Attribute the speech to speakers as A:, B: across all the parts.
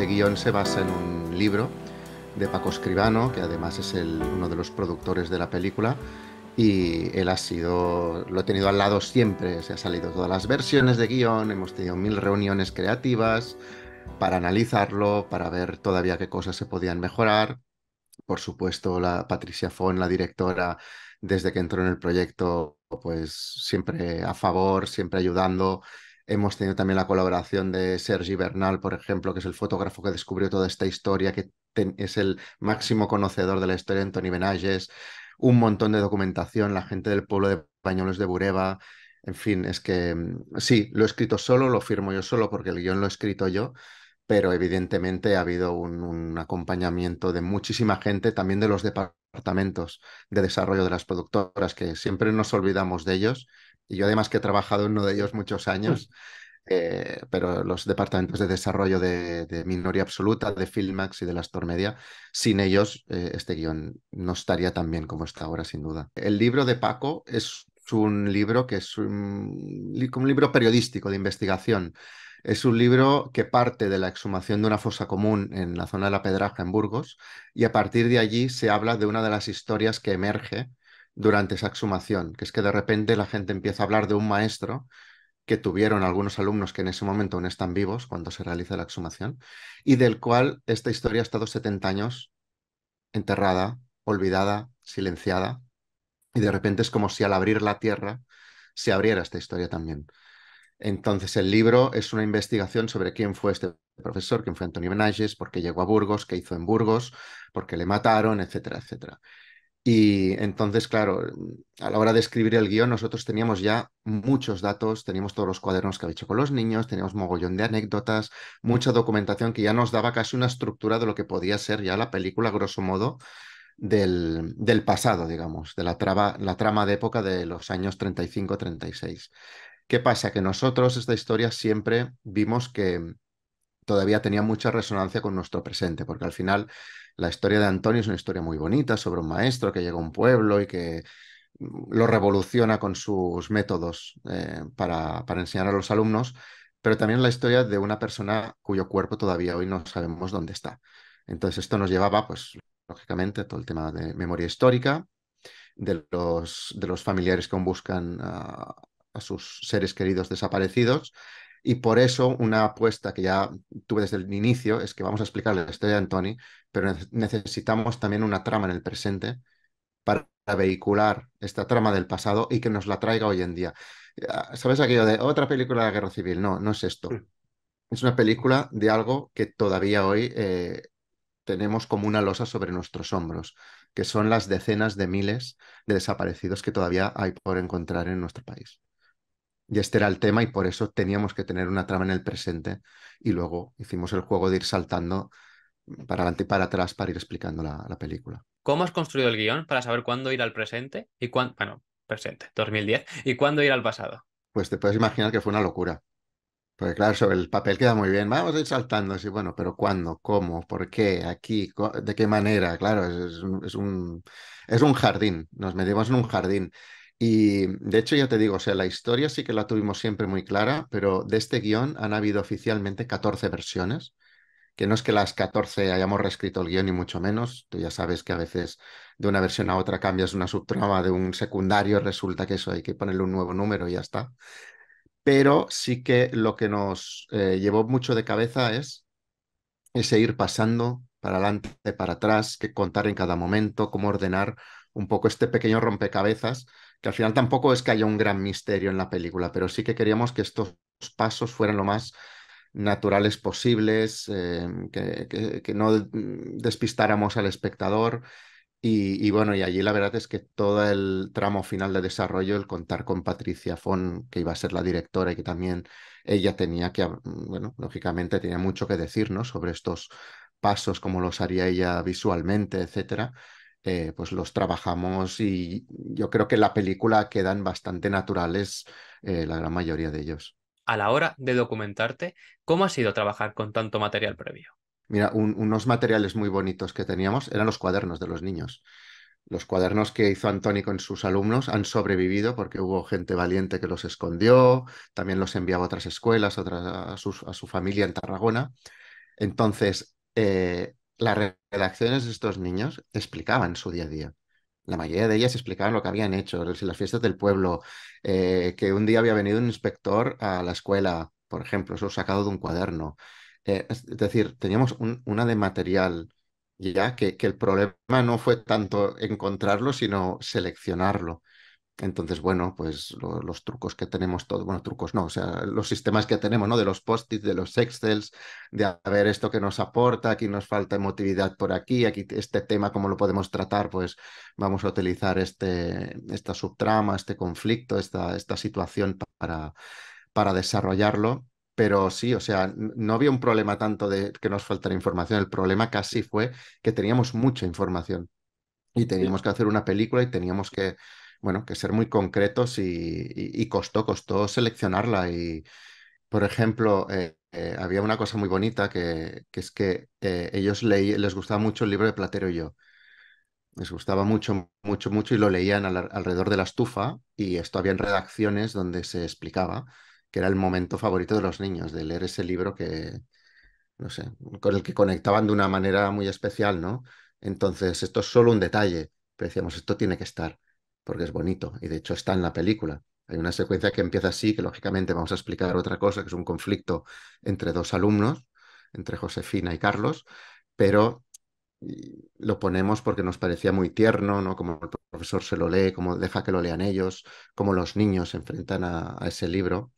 A: Este guión se basa en un libro de Paco Escribano, que además es uno de los productores de la película, y él ha sido, lo he tenido al lado siempre, se ha salido todas las versiones de guión, hemos tenido mil reuniones creativas para analizarlo, para ver todavía qué cosas se podían mejorar. Por supuesto, la Patricia Fon, la directora, desde que entró en el proyecto, pues siempre a favor, siempre ayudando Hemos tenido también la colaboración de Sergi Bernal, por ejemplo, que es el fotógrafo que descubrió toda esta historia, que es el máximo conocedor de la historia, antonio Benages, un montón de documentación, la gente del pueblo de Pañuelos de Bureba. En fin, es que mm, sí, lo he escrito solo, lo firmo yo solo porque el guión lo he escrito yo, pero evidentemente ha habido un acompañamiento de muchísima gente, también de los departamentos de desarrollo de las productoras, que siempre nos olvidamos de ellos y yo además que he trabajado en uno de ellos muchos años, eh, pero los departamentos de desarrollo de, Minoría Absoluta, de Filmax y de la Astor sin ellos eh, este guión no estaría tan bien como está ahora, sin duda. El libro de Paco es un libro que es un, un libro periodístico de investigación. Es un libro que parte de la exhumación de una fosa común en la zona de la Pedraja, en Burgos, y a partir de allí se habla de una de las historias que emerge durante esa exhumación, que es que de repente la gente empieza a hablar de un maestro que tuvieron algunos alumnos que en ese momento aún están vivos cuando se realiza la exhumación, y del cual esta historia ha estado 70 años enterrada, olvidada, silenciada, y de repente es como si al abrir la tierra se abriera esta historia también. Entonces el libro es una investigación sobre quién fue este profesor, quién fue Antonio Benages, por qué llegó a Burgos, qué hizo en Burgos, por qué le mataron, etcétera, etcétera. Y entonces, claro, a la hora de escribir el guión, nosotros teníamos ya muchos datos, teníamos todos los cuadernos que había hecho con los niños, teníamos mogollón de anécdotas, mucha documentación que ya nos daba casi una estructura de lo que podía ser ya la película, grosso modo, del, del pasado, digamos, de la, traba, la trama de época de los años 35-36. ¿Qué pasa? Que nosotros esta historia siempre vimos que todavía tenía mucha resonancia con nuestro presente, porque al final la historia de Antonio es una historia muy bonita sobre un maestro que llega a un pueblo y que mm, lo revoluciona con sus métodos eh, para, enseñar a los alumnos, pero también la historia de una persona cuyo cuerpo todavía hoy no sabemos dónde está. Entonces esto nos llevaba, pues, lógicamente, todo el tema de memoria histórica, de los, de los familiares que aún buscan a sus seres queridos desaparecidos y por eso una apuesta que ya tuve desde el inicio es que vamos a explicar la historia de Antoni, pero necesitamos también una trama en el presente para vehicular esta trama del pasado y que nos la traiga hoy en día. Ah, ¿Sabes aquello de otra película de la guerra civil? No, no es esto. Mm. Es una película de algo que todavía hoy eh, tenemos como una losa sobre nuestros hombros, que son las decenas de miles de desaparecidos que todavía hay por encontrar en nuestro país. Y este era el tema y por eso teníamos que tener una trama en el presente y luego hicimos el juego de ir saltando para adelante y para atrás para ir explicando la, película.
B: ¿Cómo has construido el guión para saber cuándo ir al presente y cuándo, bueno, presente, 2010, y cuándo ir al pasado?
A: Pues te puedes imaginar que fue una locura. Porque claro, sobre el papel queda muy bien, vamos a ir saltando, así, bueno, pero ¿cuándo? ¿Cómo? ¿Por qué? ¿Aquí? ¿De qué manera? Claro, es, es, un, es un jardín, nos metimos en un jardín y de hecho, ya te digo, o sea, la historia sí que la tuvimos siempre muy clara, pero de este guión han habido oficialmente 14 versiones, que no es que las 14 hayamos reescrito el guión, y mucho menos. Tú ya sabes que a veces de una versión a otra cambias una subtrama de un secundario, resulta que eso hay que ponerle un nuevo número y ya está. Pero sí que lo que nos eh, llevó mucho de cabeza es ese ir pasando para adelante, para atrás, que contar en cada momento, cómo ordenar un poco este pequeño rompecabezas que al final tampoco es que haya un gran misterio en la película, pero sí que queríamos que estos pasos fueran lo más naturales posibles, em, que, no despistáramos al espectador. Y, bueno, y allí la verdad es que todo el tramo final de desarrollo, el contar con Patricia Fon, que iba a ser la directora y que también ella tenía que, mm, bueno, lógicamente tenía mucho que decirnos sobre estos pasos, cómo los haría ella visualmente, etcétera eh, pues los trabajamos y yo creo que en la película quedan bastante naturales eh, la gran mayoría de ellos.
B: A la hora de documentarte, ¿cómo ha sido trabajar con tanto material previo?
A: Mira, unos materiales muy bonitos que teníamos eran los cuadernos de los niños. Los cuadernos que hizo Antoni con sus alumnos han sobrevivido porque hubo gente valiente que los escondió, también los enviaba a otras escuelas, a, su familia en Tarragona. Entonces, eh, las redacciones de estos niños explicaban su día a día. La mayoría de ellas explicaban lo que habían hecho, las fiestas del pueblo, eh, que un día había venido un inspector a la escuela, por ejemplo, eso sacado de un cuaderno. Eh, es decir, teníamos una de material ya que, el problema no fue tanto encontrarlo, sino seleccionarlo. Entonces, bueno, pues los trucos que tenemos todos, bueno, trucos no, o sea, los sistemas que tenemos, ¿no? De los post-its, de los excels, de a ver esto que nos aporta, aquí nos falta emotividad por aquí, aquí este tema, ¿cómo lo podemos tratar? Pues vamos a utilizar este, esta subtrama, este conflicto, esta, esta situación para, para desarrollarlo. Pero sí, o sea, no había un problema tanto de que nos faltara información, el problema casi fue que teníamos mucha información y teníamos que hacer una película y teníamos que bueno, que ser muy concretos y, costó, costó seleccionarla. Y, por ejemplo, eh, eh, había una cosa muy bonita que, es que eh, ellos les gustaba mucho el libro de Platero y yo. Les gustaba mucho, mucho, mucho y lo leían alrededor de la estufa y esto había en redacciones donde se explicaba que era el momento favorito de los niños, de leer ese libro que, no sé, con el que conectaban de una manera muy especial, ¿no? Entonces, esto es solo un detalle, pero decíamos, esto tiene que estar porque es bonito y de hecho está en la película. Hay una secuencia que empieza así, que lógicamente vamos a explicar otra cosa, que es un conflicto entre dos alumnos, entre Josefina y Carlos, pero lo ponemos porque nos parecía muy tierno, ¿no? Como el profesor se lo lee, como deja que lo lean ellos, como los niños se enfrentan a, ese libro.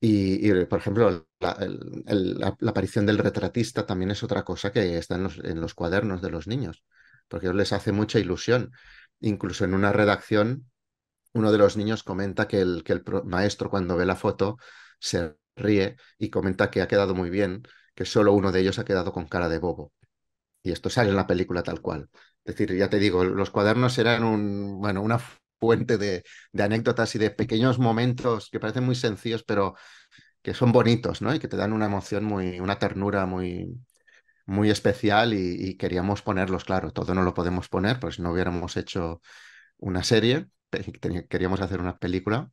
A: Y, por ejemplo, la, aparición del retratista también es otra cosa que está en los, en los cuadernos de los niños, porque les hace mucha ilusión incluso en una redacción, uno de los niños comenta que el, que el maestro cuando ve la foto se ríe y comenta que ha quedado muy bien, que solo uno de ellos ha quedado con cara de bobo. Y esto sale en la película tal cual. Es decir, ya te digo, los cuadernos eran un, bueno, una fuente de, de anécdotas y de pequeños momentos que parecen muy sencillos, pero que son bonitos, ¿no? Y que te dan una emoción muy, una ternura muy, muy especial y, queríamos ponerlos, claro, todo no lo podemos poner, pues no hubiéramos hecho una serie, queríamos hacer una película,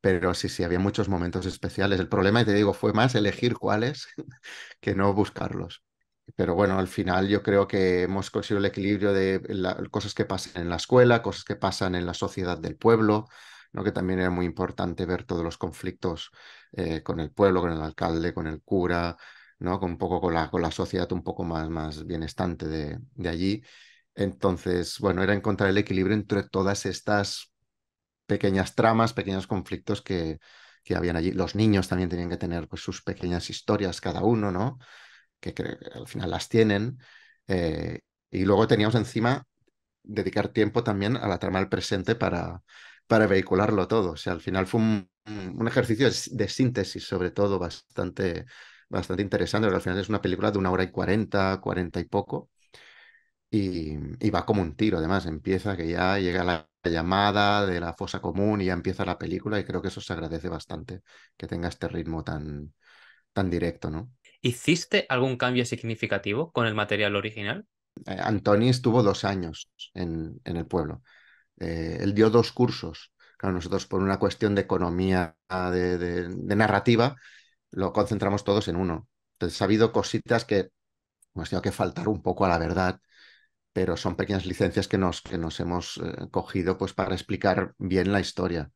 A: pero sí, sí, había muchos momentos especiales. El problema, y te digo, fue más elegir cuáles que no buscarlos. Pero bueno, al final yo creo que hemos conseguido el equilibrio de cosas que pasan en la escuela, cosas que pasan en la sociedad del pueblo, ¿no? que también era muy importante ver todos los conflictos eh, con el pueblo, con el alcalde, con el cura, con poco con la, con la sociedad un poco más, más bienestante de, allí. Entonces, bueno, era encontrar el equilibrio entre todas estas pequeñas tramas, pequeños conflictos que, que habían allí. Los niños también tenían que tener pues, sus pequeñas historias cada uno, ¿no? Que, que al final las tienen. Eh, y luego teníamos encima dedicar tiempo también a la trama del presente para, para vehicularlo todo. O sea, al final fue un, un ejercicio de síntesis, sobre todo, bastante, bastante interesante, pero al final es una película de una hora y cuarenta, cuarenta y poco, y, va como un tiro, además, empieza que ya llega la llamada de la fosa común y ya empieza la película, y creo que eso se agradece bastante, que tenga este ritmo tan, tan directo, ¿no?
B: ¿Hiciste algún cambio significativo con el material original?
A: Eh, Antoni estuvo dos años en, el pueblo. Eh, él dio dos cursos. Claro, nosotros por una cuestión de economía, de, de narrativa, lo concentramos todos en uno. Entonces ha habido cositas que hemos tenido que faltar un poco a la verdad, pero son pequeñas licencias que nos, que nos hemos eh, cogido pues, para explicar bien la historia.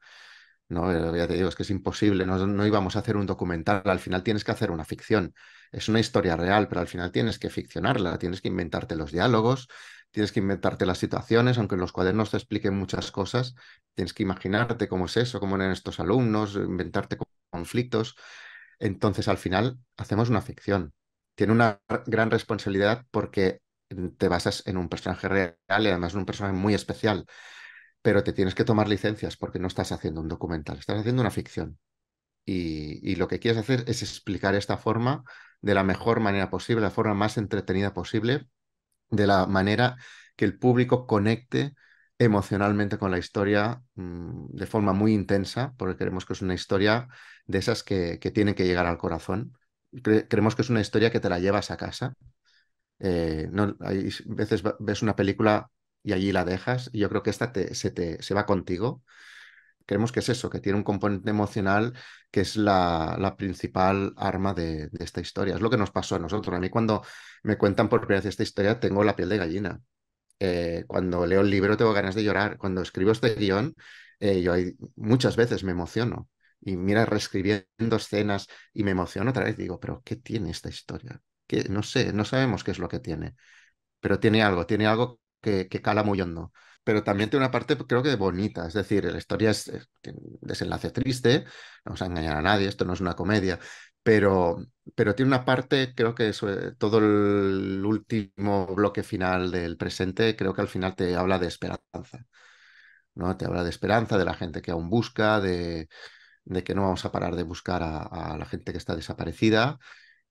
A: No, eh, ya te digo, es que es imposible, no, no, íbamos a hacer un documental, al final tienes que hacer una ficción. Es una historia real, pero al final tienes que ficcionarla, tienes que inventarte los diálogos, tienes que inventarte las situaciones, aunque en los cuadernos te expliquen muchas cosas, tienes que imaginarte cómo es eso, cómo eran estos alumnos, inventarte conflictos. Entonces, al final, hacemos una ficción. Tiene una gran responsabilidad porque te basas en un personaje real y además en un personaje muy especial, pero te tienes que tomar licencias porque no estás haciendo un documental, estás haciendo una ficción. Y, y, lo que quieres hacer es explicar esta forma de la mejor manera posible, la forma más entretenida posible, de la manera que el público conecte emocionalmente con la historia mm, de forma muy intensa, porque creemos que es una historia de esas que, que tienen que llegar al corazón. creemos que es una historia que te la llevas a casa. a eh, no, hay veces ves una película y allí la dejas, y yo creo que esta te, se, te, se va contigo. Creemos que es eso, que tiene un componente emocional que es la, la principal arma de, de, esta historia. Es lo que nos pasó a nosotros. A mí cuando me cuentan por primera vez esta historia tengo la piel de gallina, eh, cuando leo el libro tengo ganas de llorar. Cuando escribo este guión, eh, yo muchas veces me emociono. Y mira, reescribiendo escenas y me emociono otra vez. Digo, pero ¿qué tiene esta historia? que No sé, no sabemos qué es lo que tiene. Pero tiene algo, tiene algo que, cala muy hondo pero también tiene una parte, creo que bonita. Es decir, la historia es, eh, desenlace triste, no vamos a engañar a nadie, esto no es una comedia, pero, pero tiene una parte, creo que todo el último bloque final del presente, creo que al final te habla de esperanza. ¿no? Te habla de esperanza, de la gente que aún busca, de, que no vamos a parar de buscar a, la gente que está desaparecida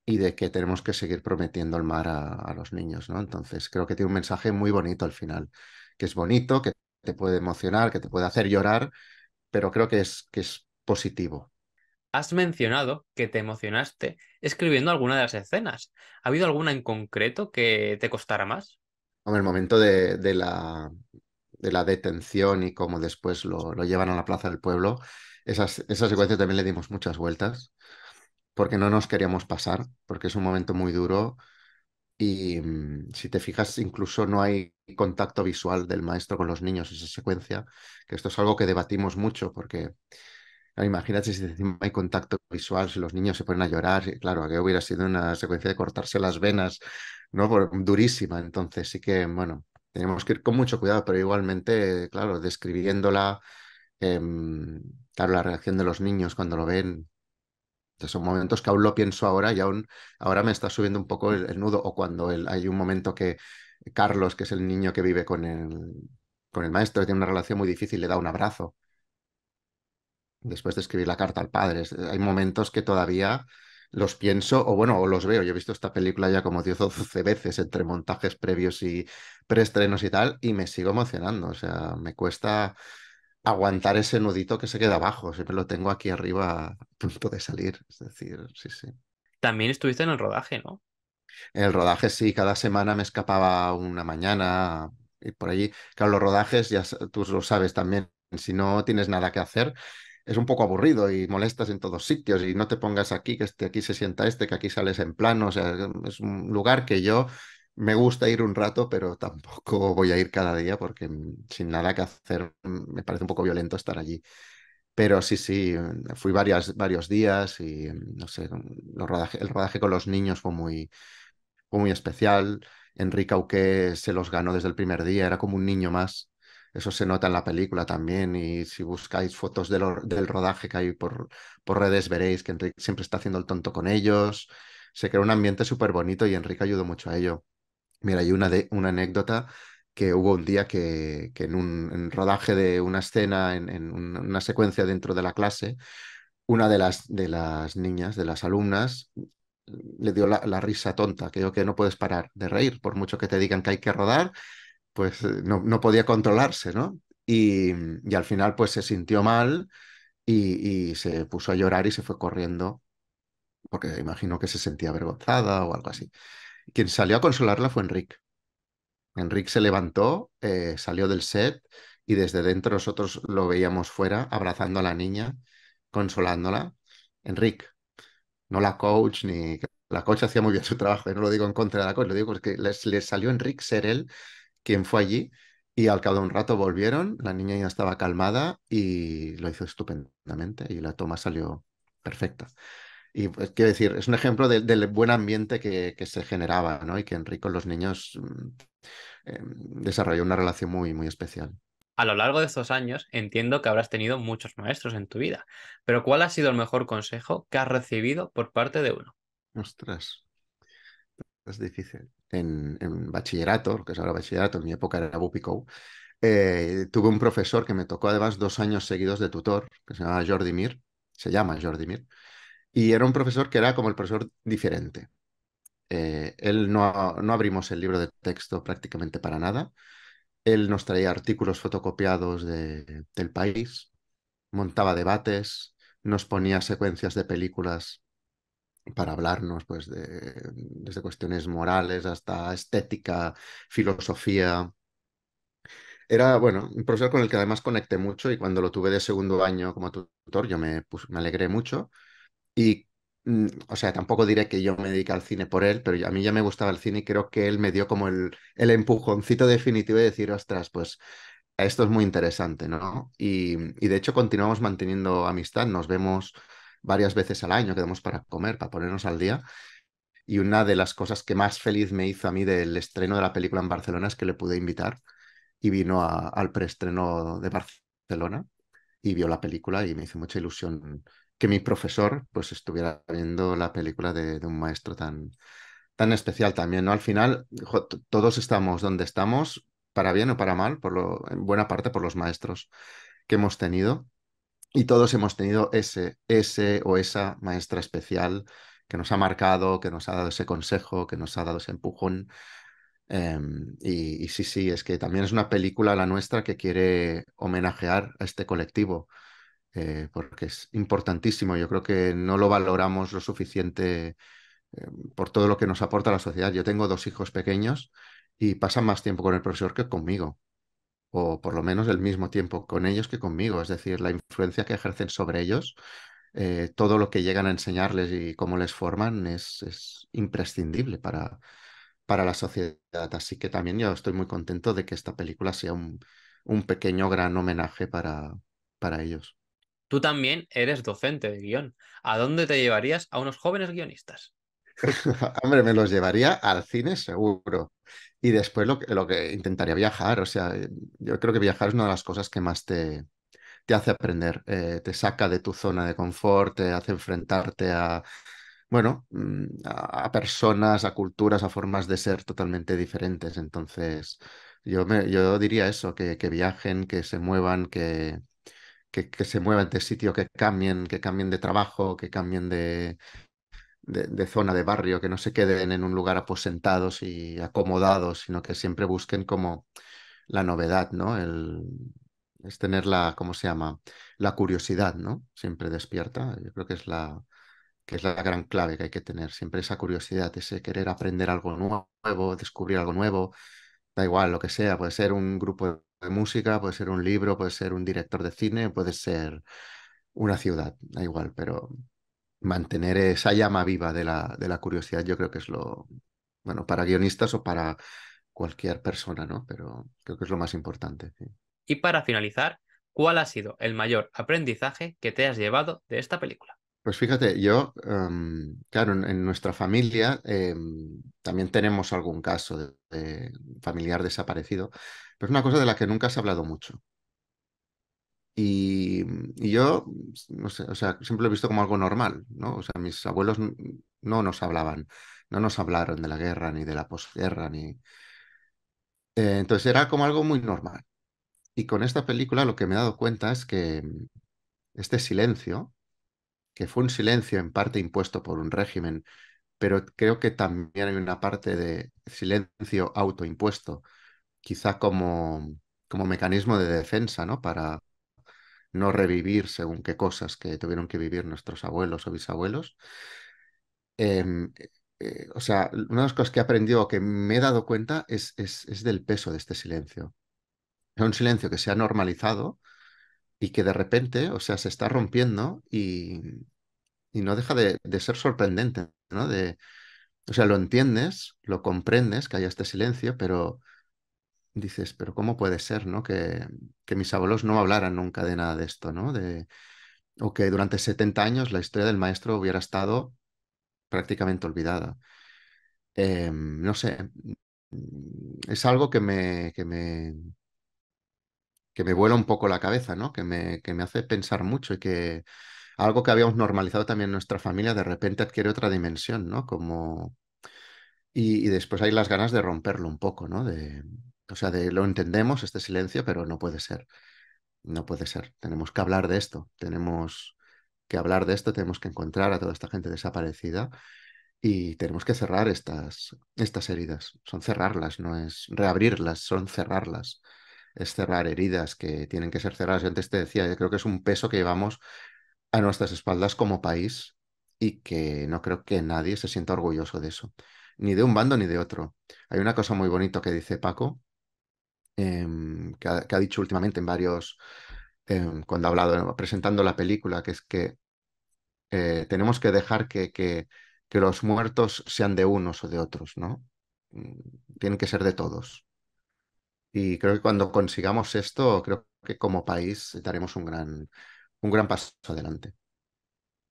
A: y de que tenemos que seguir prometiendo el mar a, a, los niños, ¿no? Entonces creo que tiene un mensaje muy bonito al final, que es bonito, que te puede emocionar, que te puede hacer llorar, pero creo que es, que es positivo.
B: Has mencionado que te emocionaste escribiendo alguna de las escenas. ¿Ha habido alguna en concreto que te costara más?
A: Hombre, el momento de, la, detención y cómo después lo, llevan a la plaza del pueblo, esas, esa secuencia también le dimos muchas vueltas porque no nos queríamos pasar, porque es un momento muy duro y mm, si te fijas incluso no hay contacto visual del maestro con los niños, esa secuencia, que esto es algo que debatimos mucho porque imagínate si hay contacto visual, si los niños se ponen a llorar, claro, que hubiera sido una secuencia de cortarse las venas, ¿no? durísima. Entonces, sí que, bueno, tenemos que ir con mucho cuidado, pero igualmente, claro, describiéndola, em, claro, la reacción de los niños cuando lo ven, son momentos que aún lo pienso ahora y aún ahora me está subiendo un poco el, nudo. O cuando hay un momento que Carlos, que es el niño que vive con el, con el maestro, tiene una relación muy difícil, le da un abrazo después de escribir la carta al padre. Hay momentos que todavía los pienso o bueno, o los veo. Yo he visto esta película ya como 10 o 12 veces entre montajes previos y preestrenos y tal, y me sigo emocionando. O sea, me cuesta aguantar ese nudito que se queda abajo. Siempre lo tengo aquí arriba a punto de salir. Es decir, sí,
B: sí. También estuviste en el rodaje, ¿no?
A: En el rodaje sí, cada semana me escapaba una mañana y por allí. Claro, los rodajes, ya tú lo sabes también, si no tienes nada que hacer, es un poco aburrido y molestas en todos sitios y no te pongas aquí, que este, aquí se sienta este, que aquí sales en plano. O sea, es un lugar que yo me gusta ir un rato, pero tampoco voy a ir cada día porque mm, sin nada que hacer mm, me parece un poco violento estar allí. Pero sí, sí, mm, fui varios días y no sé, el rodaje con los niños fue muy, fue muy especial. Enrique aunque se los ganó desde el primer día, era como un niño más. Eso se nota en la película también y si buscáis fotos del rodaje que hay por, por redes veréis que Enrique siempre está haciendo el tonto con ellos. Se creó un ambiente súper bonito y Enrique ayudó mucho a ello. Mira, hay una, de, una anécdota que hubo un día que, en un rodaje de una escena, en, una secuencia dentro de la clase, una de las, de las niñas, de las alumnas, le dio la, risa tonta, que yo que no puedes parar de reír, por mucho que te digan que hay que rodar, pues eh, no, no podía controlarse, ¿no? Y, al final pues se sintió mal y, se puso a llorar y se fue corriendo, porque imagino que se sentía avergonzada o algo así. Quien salió a consolarla fue Enrique. Enrique se levantó, eh, salió del set y desde dentro nosotros lo veíamos fuera, abrazando a la niña, consolándola. Enrique, no la coach ni la coach hacía muy bien su trabajo, no lo digo en contra de la coach, lo digo porque le salió Enrique ser él quien fue allí. Y al cabo de un rato volvieron, la niña ya estaba calmada y lo hizo estupendamente y la toma salió perfecta. Y pues, quiero decir, es un ejemplo del buen ambiente que, se generaba, ¿no? Y que con los niños mm, em, desarrolló una relación muy, muy especial.
B: A lo largo de estos años entiendo que habrás tenido muchos maestros en tu vida, pero ¿cuál ha sido el mejor consejo que has recibido por parte de uno? Ostras, es difícil
A: en, bachillerato, lo que es ahora bachillerato, en mi época era Bupico, eh, tuve un profesor que me tocó además dos años seguidos de tutor, que se llamaba Jordi Mir, se llama Jordi Mir, y era un profesor que era como el profesor diferente. Eh, él no, abrimos el libro de texto prácticamente para nada. Él nos traía artículos fotocopiados del país, montaba debates, nos ponía secuencias de películas para hablarnos pues, de, desde cuestiones morales hasta estética, filosofía. Era, bueno, un profesor con el que además conecté mucho y cuando lo tuve de segundo año como tutor yo me, alegré mucho y, mm, o sea, tampoco diré que yo me dediqué al cine por él, pero a mí ya me gustaba el cine y creo que él me dio como el, el empujoncito definitivo de decir, ostras, pues esto es muy interesante, ¿no? Y, y de hecho continuamos manteniendo amistad, nos vemos varias veces al año, quedamos para comer, para ponernos al día. Y una de las cosas que más feliz me hizo a mí del estreno de la película en Barcelona es que le pude invitar y vino al preestreno de Barcelona y vio la película y me hizo mucha ilusión que mi profesor pues estuviera viendo la película de, un maestro tan, tan especial también, Al final todos estamos donde estamos, para bien o para mal, por lo, en buena parte por los maestros que hemos tenido y todos hemos tenido ese, ese o esa maestra especial que nos ha marcado, que nos ha dado ese consejo, que nos ha dado ese empujón. Em, y, sí, sí, es que también es una película la nuestra que quiere homenajear a este colectivo, eh, porque es importantísimo. Yo creo que no lo valoramos lo suficiente em, por todo lo que nos aporta la sociedad. Yo tengo dos hijos pequeños y pasan más tiempo con el profesor que conmigo o por lo menos el mismo tiempo con ellos que conmigo, es decir, la influencia que ejercen sobre ellos, eh, todo lo que llegan a enseñarles y cómo les forman es, imprescindible para, para la sociedad. Así que también yo estoy muy contento de que esta película sea un, un pequeño gran homenaje para, para ellos.
B: Tú también eres docente de guión. ¿A dónde te llevarías a unos jóvenes guionistas?
A: Hombre, me los llevaría al cine seguro. Y después lo que, lo que intentaría viajar, o sea, eh, yo creo que viajar es una de las cosas que más te, te hace aprender, eh, te saca de tu zona de confort, te hace enfrentarte a, bueno, mm, a, personas, a culturas, a formas de ser totalmente diferentes. Entonces, yo, yo diría eso, que, que viajen, que se muevan, que, que, que, se muevan de sitio, que cambien, que cambien de trabajo, que cambien de, de, zona de barrio, que no se queden en un lugar aposentados y acomodados, sino que siempre busquen como la novedad, ¿no? El, es tener la, ¿cómo se llama? La curiosidad, ¿no? Siempre despierta. Yo creo que es la, que es la gran clave que hay que tener, siempre esa curiosidad, ese querer aprender algo nuevo, descubrir algo nuevo, da igual lo que sea, puede ser un grupo de música, puede ser un libro, puede ser un director de cine, puede ser una ciudad, da igual, pero mantener esa llama viva de la, de la curiosidad, yo creo que es lo, bueno, para guionistas o para cualquier persona, ¿no? Pero creo que es lo más importante.
B: Y para finalizar, ¿cuál ha sido el mayor aprendizaje que te has llevado de esta película?
A: Pues fíjate, yo, em, claro, en, nuestra familia em, también tenemos algún caso de, de, familiar desaparecido, pero es una cosa de la que nunca se ha hablado mucho. Y, yo, no sé, o sea, siempre lo he visto como algo normal, ¿no? O sea, mis abuelos no nos hablaban, no nos hablaron de la guerra, ni de la posguerra, ni... Eh, entonces era como algo muy normal. Y con esta película lo que me he dado cuenta es que mm, este silencio, que fue un silencio en parte impuesto por un régimen, pero creo que también hay una parte de silencio autoimpuesto, quizá como, como mecanismo de defensa, ¿no? Para no revivir según qué cosas que tuvieron que vivir nuestros abuelos o bisabuelos. Em, eh, o sea, una de las cosas que he aprendido o que me he dado cuenta es, es, del peso de este silencio. Es un silencio que se ha normalizado y que de repente, o sea, se está rompiendo y, no deja de, ser sorprendente, ¿no? De, o sea, lo entiendes, lo comprendes que haya este silencio, pero dices, pero ¿cómo puede ser, no? Que, que mis abuelos no hablaran nunca de nada de esto, ¿no? De, o que durante 70 años la historia del maestro hubiera estado prácticamente olvidada. Em, no sé, mm, es algo que me, que me, que me vuela un poco la cabeza, ¿no? Que me, que me hace pensar mucho y que algo que habíamos normalizado también en nuestra familia de repente adquiere otra dimensión, ¿no? Como... Y, y después hay las ganas de romperlo un poco, ¿no? De, o sea, lo entendemos, este silencio, pero no puede ser. No puede ser. Tenemos que hablar de esto. Tenemos que hablar de esto, tenemos que encontrar a toda esta gente desaparecida y tenemos que cerrar estas, estas heridas. Son cerrarlas, no es reabrirlas, son cerrarlas. Es cerrar heridas que tienen que ser cerradas. Yo antes te decía, yo creo que es un peso que llevamos a nuestras espaldas como país y que no creo que nadie se sienta orgulloso de eso, ni de un bando ni de otro. Hay una cosa muy bonita que dice Paco, Em, que, ha, dicho últimamente en varios, em, cuando ha hablado, presentando la película, que es que eh, tenemos que dejar que, que, los muertos sean de unos o de otros, ¿no? Mm, tienen que ser de todos. Y creo que cuando consigamos esto, creo que como país daremos un gran, un gran paso adelante.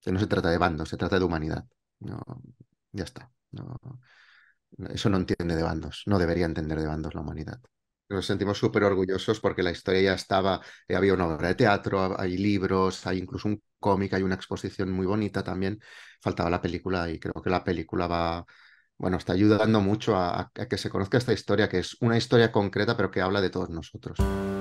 A: Que no se trata de bandos, se trata de humanidad. No, ya está. No, eso no entiende de bandos, no debería entender de bandos la humanidad. Nos sentimos súper orgullosos porque la historia ya estaba, eh, había una obra de teatro, hay libros, hay incluso un cómic, hay una exposición muy bonita también. Faltaba la película y creo que la película va, bueno, está ayudando mucho a, a que se conozca esta historia, que es una historia concreta pero que habla de todos nosotros.